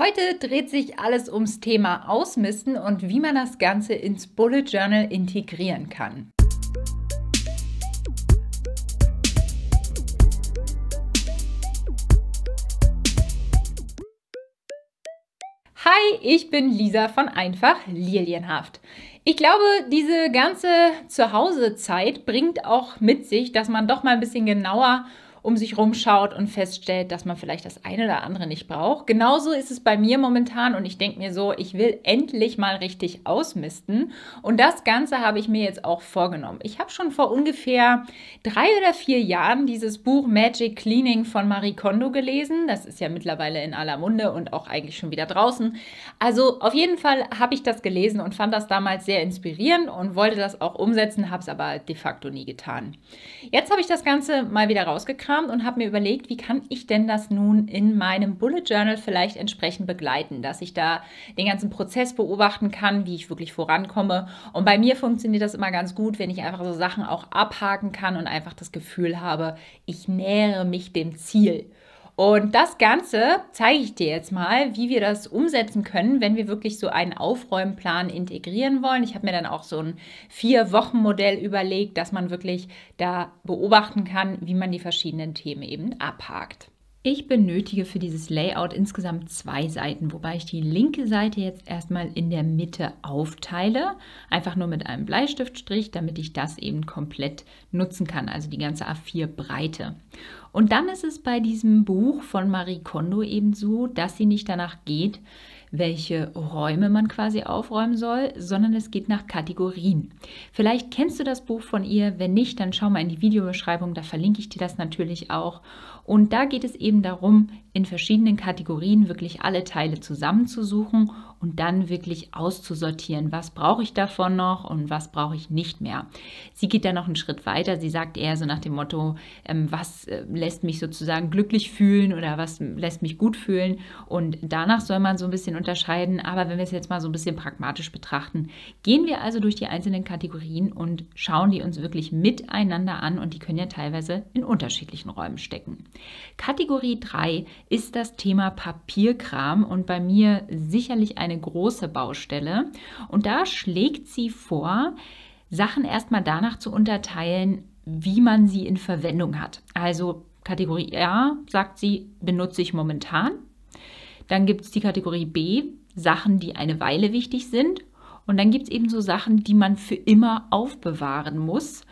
Heute dreht sich alles ums Thema Ausmisten und wie man das Ganze ins Bullet Journal integrieren kann. Hi, ich bin Lisa von Einfach Lilienhaft. Ich glaube, diese ganze Zuhausezeit bringt auch mit sich, dass man doch mal ein bisschen genauer um sich rumschaut und feststellt, dass man vielleicht das eine oder andere nicht braucht. Genauso ist es bei mir momentan und ich denke mir so, ich will endlich mal richtig ausmisten. Und das Ganze habe ich mir jetzt auch vorgenommen. Ich habe schon vor ungefähr drei oder vier Jahren dieses Buch Magic Cleaning von Marie Kondo gelesen. Das ist ja mittlerweile in aller Munde und auch eigentlich schon wieder draußen. Also auf jeden Fall habe ich das gelesen und fand das damals sehr inspirierend und wollte das auch umsetzen, habe es aber de facto nie getan. Jetzt habe ich das Ganze mal wieder rausgekriegt rausgekramt und habe mir überlegt, wie kann ich denn das nun in meinem Bullet Journal vielleicht entsprechend begleiten, dass ich da den ganzen Prozess beobachten kann, wie ich wirklich vorankomme. Und bei mir funktioniert das immer ganz gut, wenn ich einfach so Sachen auch abhaken kann und einfach das Gefühl habe, ich nähere mich dem Ziel. Und das Ganze zeige ich dir jetzt mal, wie wir das umsetzen können, wenn wir wirklich so einen Aufräumplan integrieren wollen. Ich habe mir dann auch so ein Vier-Wochen-Modell überlegt, dass man wirklich da beobachten kann, wie man die verschiedenen Themen eben abhakt. Ich benötige für dieses Layout insgesamt zwei Seiten, wobei ich die linke Seite jetzt erstmal in der Mitte aufteile, einfach nur mit einem Bleistiftstrich, damit ich das eben komplett nutzen kann, also die ganze A4-Breite. Und dann ist es bei diesem Buch von Marie Kondo eben so, dass sie nicht danach geht, welche Räume man quasi aufräumen soll, sondern es geht nach Kategorien. Vielleicht kennst du das Buch von ihr, wenn nicht, dann schau mal in die Videobeschreibung, da verlinke ich dir das natürlich auch. Und da geht es eben darum, in verschiedenen Kategorien wirklich alle Teile zusammenzusuchen und dann wirklich auszusortieren, was brauche ich davon noch und was brauche ich nicht mehr. Sie geht dann noch einen Schritt weiter. Sie sagt eher so nach dem Motto, ähm, was äh, lässt mich sozusagen glücklich fühlen oder was lässt mich gut fühlen. Und danach soll man so ein bisschen unterscheiden. Aber wenn wir es jetzt mal so ein bisschen pragmatisch betrachten, gehen wir also durch die einzelnen Kategorien und schauen die uns wirklich miteinander an und die können ja teilweise in unterschiedlichen Räumen stecken. Kategorie 3 ist das Thema Papierkram und bei mir sicherlich ein eine große Baustelle. Und da schlägt sie vor, Sachen erstmal danach zu unterteilen, wie man sie in Verwendung hat. Also Kategorie A, sagt sie, benutze ich momentan. Dann gibt es die Kategorie B, Sachen, die eine Weile wichtig sind. Und dann gibt es eben so Sachen, die man für immer aufbewahren muss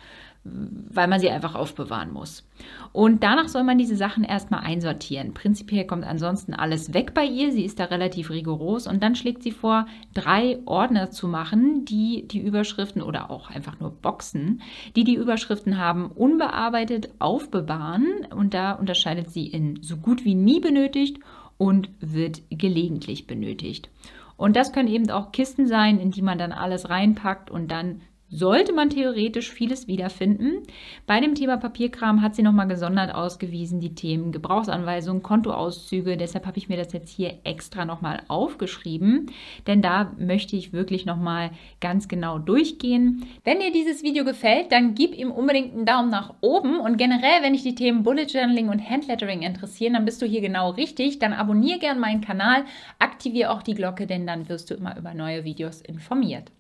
weil man sie einfach aufbewahren muss. Und danach soll man diese Sachen erstmal einsortieren. Prinzipiell kommt ansonsten alles weg bei ihr. Sie ist da relativ rigoros und dann schlägt sie vor, drei Ordner zu machen, die die Überschriften oder auch einfach nur Boxen, die die Überschriften haben, unbearbeitet aufbewahren. Und da unterscheidet sie in so gut wie nie benötigt und wird gelegentlich benötigt. Und das können eben auch Kisten sein, in die man dann alles reinpackt und dann sollte man theoretisch vieles wiederfinden. Bei dem Thema Papierkram hat sie nochmal gesondert ausgewiesen die Themen Gebrauchsanweisungen, Kontoauszüge. Deshalb habe ich mir das jetzt hier extra nochmal aufgeschrieben, denn da möchte ich wirklich nochmal ganz genau durchgehen. Wenn dir dieses Video gefällt, dann gib ihm unbedingt einen Daumen nach oben und generell, wenn dich die Themen Bullet Journaling und Handlettering interessieren, dann bist du hier genau richtig. Dann abonniere gern meinen Kanal, aktiviere auch die Glocke, denn dann wirst du immer über neue Videos informiert.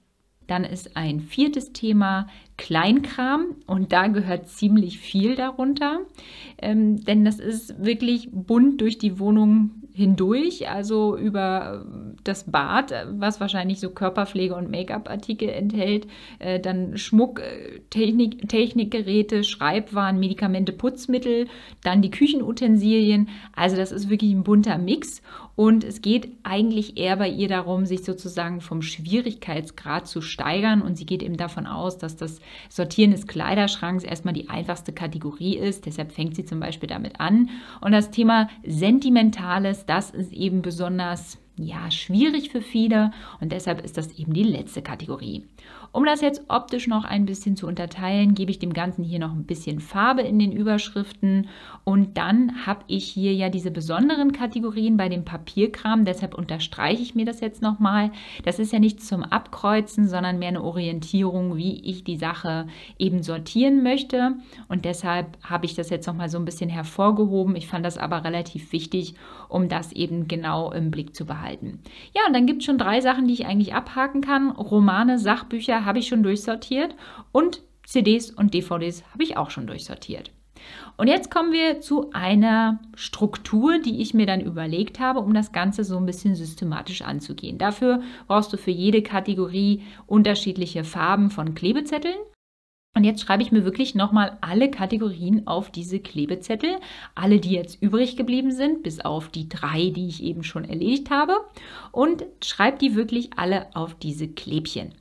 Dann ist ein viertes Thema Kleinkram und da gehört ziemlich viel darunter, ähm, denn das ist wirklich bunt durch die Wohnung hindurch, also über äh, das Bad, äh, was wahrscheinlich so Körperpflege und Make-up-Artikel enthält, äh, dann Schmuck, äh, Technik, Technikgeräte, Schreibwaren, Medikamente, Putzmittel, dann die Küchenutensilien. Also das ist wirklich ein bunter Mix und es geht eigentlich eher bei ihr darum, sich sozusagen vom Schwierigkeitsgrad zu steigern. Und sie geht eben davon aus, dass das Sortieren des Kleiderschranks erstmal die einfachste Kategorie ist. Deshalb fängt sie zum Beispiel damit an. Und das Thema Sentimentales, das ist eben besonders ja, schwierig für viele und deshalb ist das eben die letzte Kategorie. Um das jetzt optisch noch ein bisschen zu unterteilen, gebe ich dem Ganzen hier noch ein bisschen Farbe in den Überschriften und dann habe ich hier ja diese besonderen Kategorien bei dem Papierkram, deshalb unterstreiche ich mir das jetzt nochmal. Das ist ja nichts zum Abkreuzen, sondern mehr eine Orientierung, wie ich die Sache eben sortieren möchte und deshalb habe ich das jetzt nochmal so ein bisschen hervorgehoben. Ich fand das aber relativ wichtig, um das eben genau im Blick zu behalten. Ja, und dann gibt es schon drei Sachen, die ich eigentlich abhaken kann. Romane, Sachbücher, habe ich schon durchsortiert und CDs und DVDs habe ich auch schon durchsortiert. Und jetzt kommen wir zu einer Struktur, die ich mir dann überlegt habe, um das Ganze so ein bisschen systematisch anzugehen. Dafür brauchst du für jede Kategorie unterschiedliche Farben von Klebezetteln. Und jetzt schreibe ich mir wirklich nochmal alle Kategorien auf diese Klebezettel, alle, die jetzt übrig geblieben sind, bis auf die drei, die ich eben schon erledigt habe, und schreibe die wirklich alle auf diese Klebchen.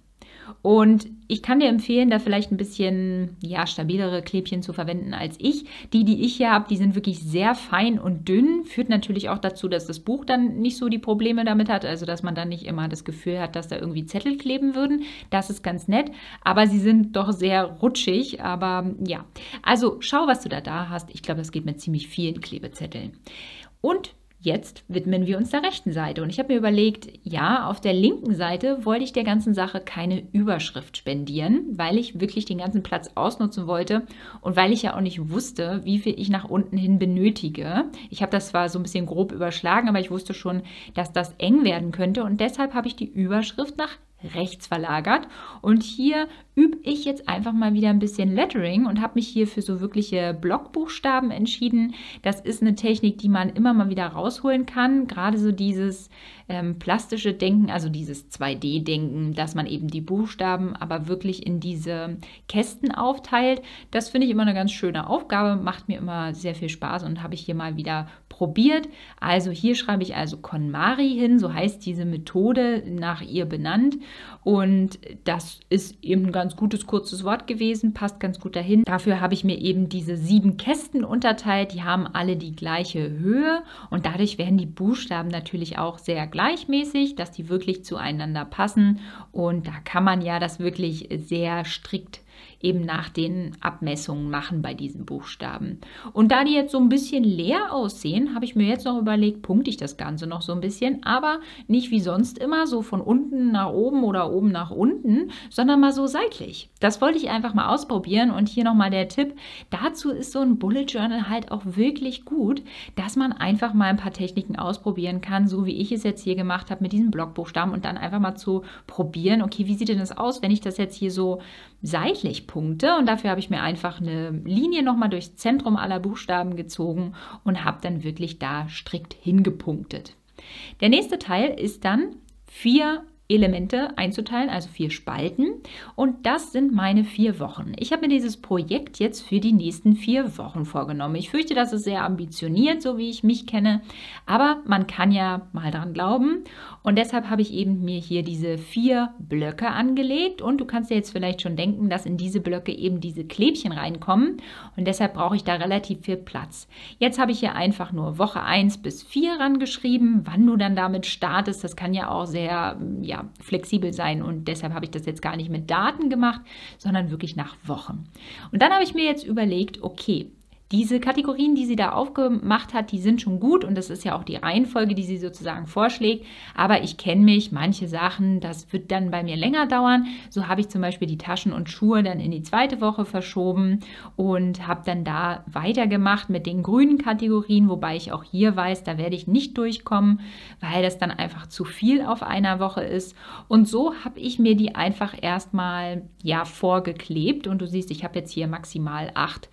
Und ich kann dir empfehlen, da vielleicht ein bisschen ja, stabilere Klebchen zu verwenden als ich. Die, die ich hier habe, die sind wirklich sehr fein und dünn. Führt natürlich auch dazu, dass das Buch dann nicht so die Probleme damit hat. Also, dass man dann nicht immer das Gefühl hat, dass da irgendwie Zettel kleben würden. Das ist ganz nett. Aber sie sind doch sehr rutschig. Aber ja, also schau, was du da da hast. Ich glaube, das geht mit ziemlich vielen Klebezetteln. Und jetzt widmen wir uns der rechten Seite. Und ich habe mir überlegt, ja, auf der linken Seite wollte ich der ganzen Sache keine Überschrift spendieren, weil ich wirklich den ganzen Platz ausnutzen wollte und weil ich ja auch nicht wusste, wie viel ich nach unten hin benötige. Ich habe das zwar so ein bisschen grob überschlagen, aber ich wusste schon, dass das eng werden könnte und deshalb habe ich die Überschrift nach rechts verlagert. Und hier übe ich jetzt einfach mal wieder ein bisschen Lettering und habe mich hier für so wirkliche Blockbuchstaben entschieden. Das ist eine Technik, die man immer mal wieder rausholen kann. Gerade so dieses ähm, plastische Denken, also dieses 2D-Denken, dass man eben die Buchstaben aber wirklich in diese Kästen aufteilt. Das finde ich immer eine ganz schöne Aufgabe, macht mir immer sehr viel Spaß und habe ich hier mal wieder probiert. Also hier schreibe ich also KonMari hin, so heißt diese Methode nach ihr benannt. Und das ist eben ein ganz gutes kurzes Wort gewesen, passt ganz gut dahin. Dafür habe ich mir eben diese sieben Kästen unterteilt. Die haben alle die gleiche Höhe und dadurch werden die Buchstaben natürlich auch sehr gleichmäßig, dass die wirklich zueinander passen. Und da kann man ja das wirklich sehr strikt eben nach den Abmessungen machen bei diesen Buchstaben. Und da die jetzt so ein bisschen leer aussehen, habe ich mir jetzt noch überlegt, punkte ich das Ganze noch so ein bisschen, aber nicht wie sonst immer so von unten nach oben oder oben nach unten, sondern mal so seitlich. Das wollte ich einfach mal ausprobieren und hier nochmal der Tipp, dazu ist so ein Bullet Journal halt auch wirklich gut, dass man einfach mal ein paar Techniken ausprobieren kann, so wie ich es jetzt hier gemacht habe mit diesen Blockbuchstaben und dann einfach mal zu probieren, okay, wie sieht denn das aus, wenn ich das jetzt hier so seitlich Punkte und dafür habe ich mir einfach eine Linie nochmal durchs Zentrum aller Buchstaben gezogen und habe dann wirklich da strikt hingepunktet. Der nächste Teil ist dann 4 Elemente einzuteilen, also vier Spalten. Und das sind meine vier Wochen. Ich habe mir dieses Projekt jetzt für die nächsten vier Wochen vorgenommen. Ich fürchte, das ist sehr ambitioniert, so wie ich mich kenne. Aber man kann ja mal dran glauben. Und deshalb habe ich eben mir hier diese vier Blöcke angelegt. Und du kannst dir jetzt vielleicht schon denken, dass in diese Blöcke eben diese Klebchen reinkommen. Und deshalb brauche ich da relativ viel Platz. Jetzt habe ich hier einfach nur Woche 1 bis 4 rangeschrieben. Wann du dann damit startest, das kann ja auch sehr, ja, ja, flexibel sein und deshalb habe ich das jetzt gar nicht mit Daten gemacht, sondern wirklich nach Wochen. Und dann habe ich mir jetzt überlegt, okay, diese Kategorien, die sie da aufgemacht hat, die sind schon gut und das ist ja auch die Reihenfolge, die sie sozusagen vorschlägt. Aber ich kenne mich, manche Sachen, das wird dann bei mir länger dauern. So habe ich zum Beispiel die Taschen und Schuhe dann in die zweite Woche verschoben und habe dann da weitergemacht mit den grünen Kategorien, wobei ich auch hier weiß, da werde ich nicht durchkommen, weil das dann einfach zu viel auf einer Woche ist. Und so habe ich mir die einfach erstmal ja vorgeklebt und du siehst, ich habe jetzt hier maximal acht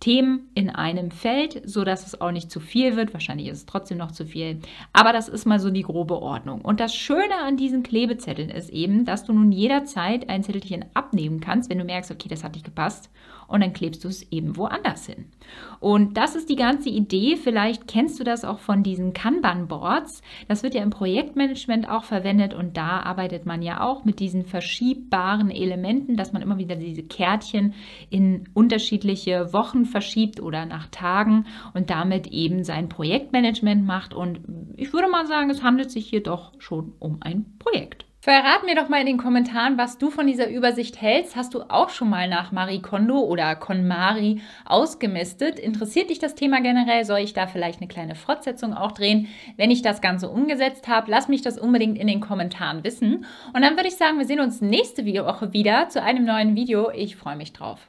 Themen in einem Feld, sodass es auch nicht zu viel wird. Wahrscheinlich ist es trotzdem noch zu viel, aber das ist mal so die grobe Ordnung. Und das Schöne an diesen Klebezetteln ist eben, dass du nun jederzeit ein Zettelchen abnehmen kannst, wenn du merkst, okay, das hat nicht gepasst und dann klebst du es eben woanders hin. Und das ist die ganze Idee. Vielleicht kennst du das auch von diesen Kanban-Boards. Das wird ja im Projektmanagement auch verwendet und da arbeitet man ja auch mit diesen verschiebbaren Elementen, dass man immer wieder diese Kärtchen in unterschiedliche Wochen verschiebt oder nach Tagen und damit eben sein Projektmanagement macht. Und ich würde mal sagen, es handelt sich hier doch schon um ein Projekt. Verrat mir doch mal in den Kommentaren, was du von dieser Übersicht hältst. Hast du auch schon mal nach Marie Kondo oder KonMari ausgemistet? Interessiert dich das Thema generell? Soll ich da vielleicht eine kleine Fortsetzung auch drehen, wenn ich das Ganze umgesetzt habe? Lass mich das unbedingt in den Kommentaren wissen. Und dann würde ich sagen, wir sehen uns nächste Woche wieder zu einem neuen Video. Ich freue mich drauf.